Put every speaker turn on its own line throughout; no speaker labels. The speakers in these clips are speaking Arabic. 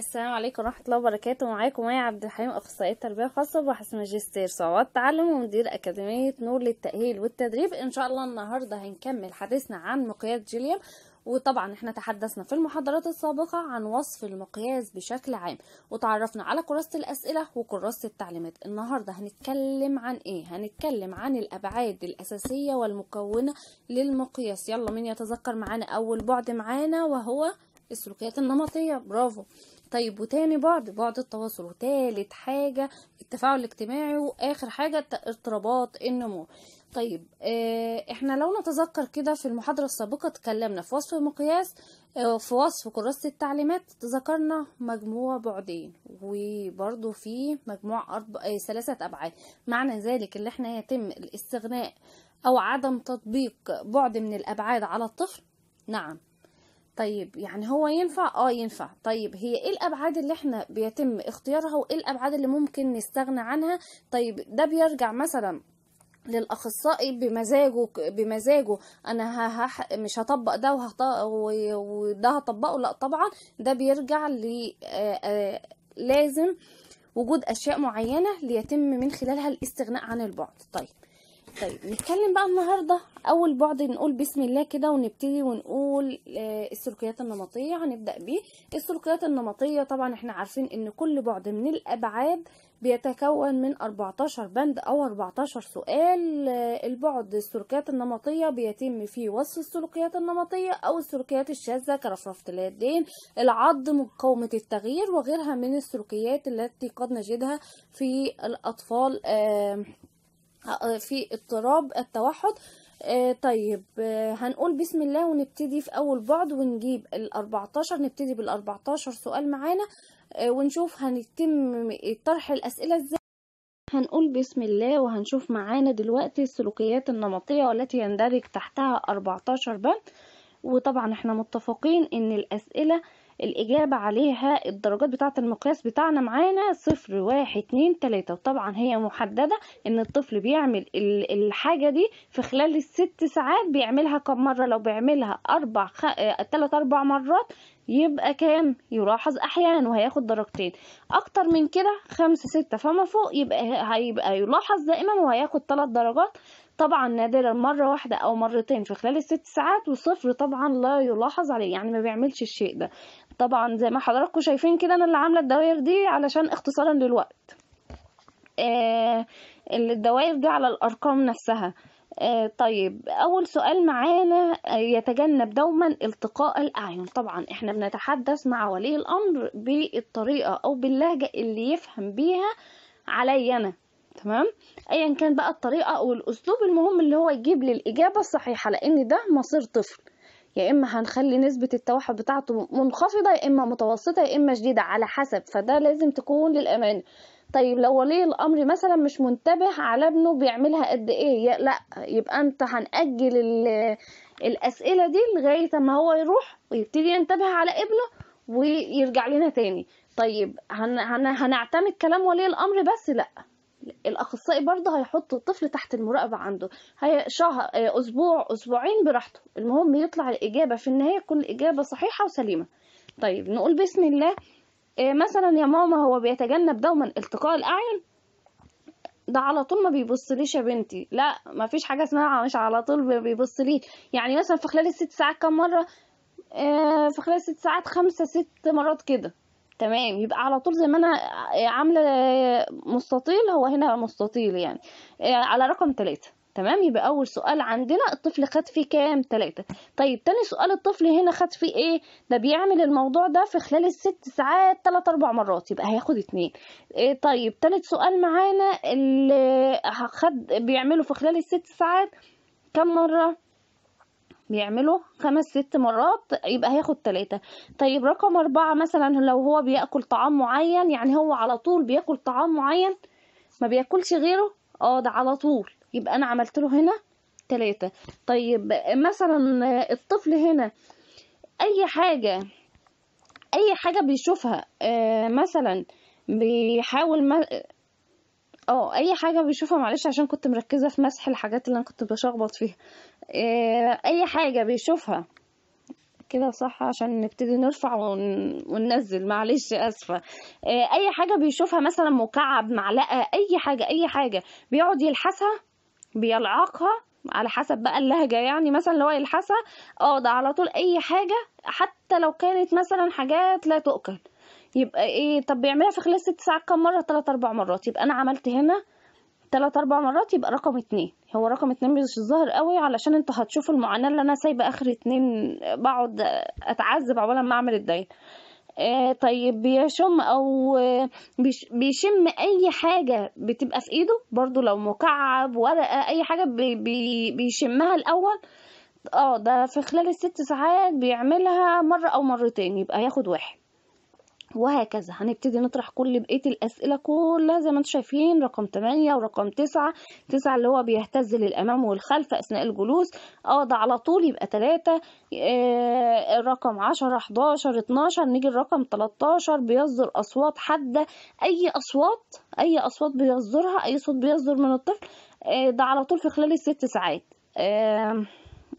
السلام عليكم ورحمة الله وبركاته معاكم مايا عبد الحليم أخصائية تربية خاصة وبحث ماجستير صعوبات تعلم ومدير أكاديمية نور للتأهيل والتدريب إن شاء الله النهاردة هنكمل حديثنا عن مقياس جيليان وطبعا احنا تحدثنا في المحاضرات السابقة عن وصف المقياس بشكل عام وتعرفنا على كراسة الأسئلة وكراسة التعليمات النهاردة هنتكلم عن ايه هنتكلم عن الأبعاد الأساسية والمكونة للمقياس يلا مين يتذكر معانا أول بعد معانا وهو السلوكيات النمطية برافو طيب وتاني بعد بعد التواصل وتالت حاجة التفاعل الاجتماعي واخر حاجة اضطرابات النمو طيب اه احنا لو نتذكر كده في المحاضرة السابقة اتكلمنا في وصف المقياس اه في وصف كراسة التعليمات ذكرنا مجموع بعدين وبرضو في مجموع أرب... اه ثلاثة أبعاد معنى ذلك اللي احنا يتم الاستغناء أو عدم تطبيق بعد من الأبعاد على الطفل نعم طيب يعني هو ينفع اه ينفع طيب هي ايه الابعاد اللي احنا بيتم اختيارها وايه الابعاد اللي ممكن نستغنى عنها طيب ده بيرجع مثلا للاخصائي بمزاجه بمزاجه انا هح مش هطبق ده وهطبق وده هطبقه لا طبعا ده بيرجع ل لازم وجود اشياء معينه ليتم من خلالها الاستغناء عن البعد طيب طيب نتكلم بقى النهارده اول بعد نقول بسم الله كده ونبتدي ونقول آه، السلوكيات النمطيه هنبدا بيه السلوكيات النمطيه طبعا احنا عارفين ان كل بعد من الابعاد بيتكون من 14 بند او 14 سؤال آه، البعد السلوكيات النمطيه بيتم فيه وصف السلوكيات النمطيه او السلوكيات الشاذه كرفرفه اليدين العض مقاومه التغيير وغيرها من السلوكيات التي قد نجدها في الاطفال آه آه، في اضطراب التوحد آه طيب آه هنقول بسم الله ونبتدي في اول بعد ونجيب الاربعتاشر نبتدي بالاربعتاشر سؤال معانا آه ونشوف هنتم طرح الاسئلة ازاي هنقول بسم الله وهنشوف معانا دلوقتي السلوكيات النمطية والتي يندرج تحتها 14 بند وطبعا احنا متفقين ان الاسئلة الإجابة عليها الدرجات بتاعة المقياس بتاعنا معانا صفر واحد اتنين تلاتة وطبعا هي محددة إن الطفل بيعمل الحاجة دي في خلال الست ساعات بيعملها كم مرة لو بيعملها أربع خ... آه، تلات أربع مرات يبقى كام يلاحظ احيانا وهياخد درجتين اكتر من كده خمسة ستة فما فوق يبقى هيبقى يلاحظ دائما وهياخد ثلاث درجات طبعا نادرا مرة واحدة او مرتين في خلال الست ساعات وصفر طبعا لا يلاحظ عليه يعني ما بيعملش الشيء ده طبعا زي ما حضراتكم شايفين كده انا اللي عاملة الدوائر دي علشان اختصارا للوقت آه الدوائر دي على الارقام نفسها آه، طيب أول سؤال معانا آه، يتجنب دوما التقاء الأعين طبعا احنا بنتحدث مع ولي الأمر بالطريقة أو باللهجة اللي يفهم بيها عليا أنا تمام أيا كان بقى الطريقة أو الأسلوب المهم اللي هو يجيب لي الإجابة الصحيحة لأن ده مصير طفل يا اما هنخلي نسبة التوحد بتاعته منخفضة يا اما متوسطة يا اما شديدة على حسب فده لازم تكون للامانه طيب لو ولي الامر مثلا مش منتبه على ابنه بيعملها قد ايه لا يبقى انت هنأجل الاسئله دي لغايه ما هو يروح ويبتدي ينتبه على ابنه ويرجع لنا تاني طيب هن هن هنعتمد كلام ولي الامر بس لا الاخصائي برضه هيحط الطفل تحت المراقبه عنده هي شهر آه، اسبوع اسبوعين براحته المهم يطلع الاجابه في النهايه كل اجابه صحيحه وسليمه طيب نقول بسم الله إيه، مثلا يا ماما هو بيتجنب دوما التقاء الاعين ده على طول ما بيبصليش يا بنتي لا ما فيش حاجه اسمها مش على طول ما بيبصليش يعني مثلا في خلال الست ساعات كم مره إيه، في خلال الست ساعات خمسة ست مرات كده تمام يبقى على طول زي ما انا إيه، عامله مستطيل هو هنا مستطيل يعني على رقم ثلاثة تمام يبقى اول سؤال عندنا الطفل خد فيه كام ثلاثة طيب تاني سؤال الطفل هنا خد فيه ايه ده بيعمل الموضوع ده في خلال الست ساعات ثلاث اربع مرات يبقى هياخد اتنين إيه طيب تالت سؤال معانا اللي خد بيعمله في خلال الست ساعات كم مرة بيعمله خمس ست مرات يبقى هياخد تلاتة طيب رقم أربعة مثلا لو هو بياكل طعام معين يعني هو على طول بياكل طعام معين ما بياكلش غيره اه ده على طول يبقى انا عملت له هنا تلاتة طيب مثلا الطفل هنا اي حاجة اي حاجة بيشوفها آه، مثلا بيحاول ما اه اي حاجة بيشوفها معلش عشان كنت مركزة في مسح الحاجات اللي انا كنت بشخبط فيها آه، اي حاجة بيشوفها كده صح عشان نبتدي نرفع ون... وننزل معلش اسفه آه، اي حاجه بيشوفها مثلا مكعب معلقه اي حاجه اي حاجه بيقعد يلحسها بيلعقها على حسب بقى اللهجه يعني مثلا لو يلحسها اه ده على طول اي حاجه حتى لو كانت مثلا حاجات لا تؤكل يبقى ايه طب بيعملها في خلال ست ساعات كام مره ثلاث اربع مرات يبقى انا عملت هنا ثلاث اربع مرات يبقى رقم اتنين هو رقم اتنين مش ظاهر قوي علشان انتوا هتشوفوا المعاناه اللي انا سايبه اخر اتنين بقعد اتعذب عقبال ما اعمل الدايت آه، طيب بيشم او بيشم اي حاجه بتبقى في ايده برضو لو مكعب ورقه اي حاجه بيشمها الاول اه ده في خلال الست ساعات بيعملها مره او مرتين يبقى هياخد واحد وهكذا هنبتدي نطرح كل بقية الأسئلة كلها زي ما انتم شايفين رقم 8 ورقم 9 9 اللي هو بيهتز للأمام والخلف أثناء الجلوس اه ده على طول يبقى 3 آه رقم 10 11 12 نيجي الرقم 13 بيصدر أصوات حادة أي أصوات أي أصوات بيصدرها أي صوت بيصدر من الطفل آه ده على طول في خلال الست ساعات آه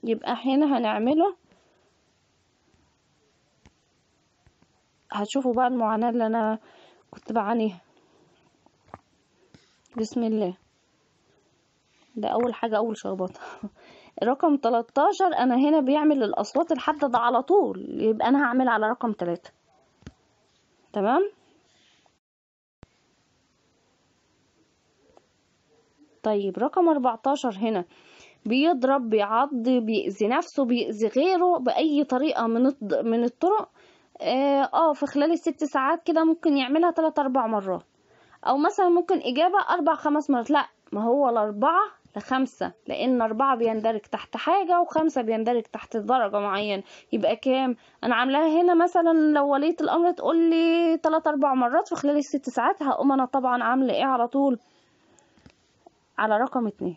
يبقى هنا هنعمله هتشوفوا بقى المعاناة اللي انا كنت بعانيها بسم الله ده اول حاجة اول شربات رقم 13 انا هنا بيعمل الاصوات الحادة ده على طول يبقى انا هعمل على رقم 3 تمام طيب رقم 14 هنا بيضرب بيعض بيأذي نفسه بيأذي غيره بأي طريقة من من الطرق آه،, اه في خلال الست ساعات كده ممكن يعملها تلات اربع مرات او مثلا ممكن اجابة اربع خمس مرات لا ما هو الاربعة لخمسة لان اربعة بيندرج تحت حاجة وخمسة بيندرج تحت درجة معينة يبقى كام انا عاملاها هنا مثلا لو ولية الامر تقول لي تلات اربع مرات في خلال الست ساعات هقوم انا طبعا عاملة ايه على طول على رقم اتنين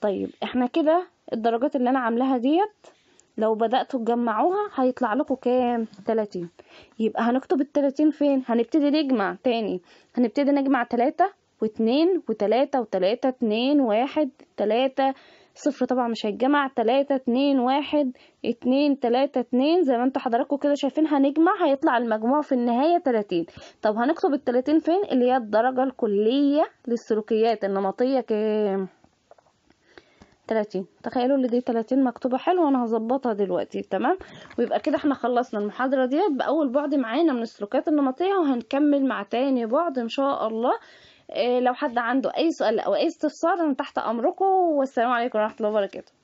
طيب احنا كده الدرجات اللي انا عاملاها ديت لو بدأتوا تجمعوها هيطلع لكم كام تلاتين يبقى هنكتب التلاتين فين هنبتدي نجمع تاني هنبتدي نجمع تلاتة واتنين وتلاتة وتلاتة اتنين واحد تلاتة صفر طبعا مش هيتجمع تلاتة اتنين واحد اتنين تلاتة اتنين زي ما انتوا حضراتكم كده شايفين هنجمع هيطلع المجموع في النهاية تلاتين طب هنكتب التلاتين فين اللي هي الدرجة الكلية للسلوكيات النمطية كام 30 تخيلوا ان دي 30 مكتوبه حلو انا هظبطها دلوقتي تمام ويبقى كده احنا خلصنا المحاضره ديت باول بعد معانا من السلوكات النمطيه وهنكمل مع تاني بعد ان شاء الله إيه لو حد عنده اي سؤال او اي استفسار انا تحت امركم والسلام عليكم ورحمه الله وبركاته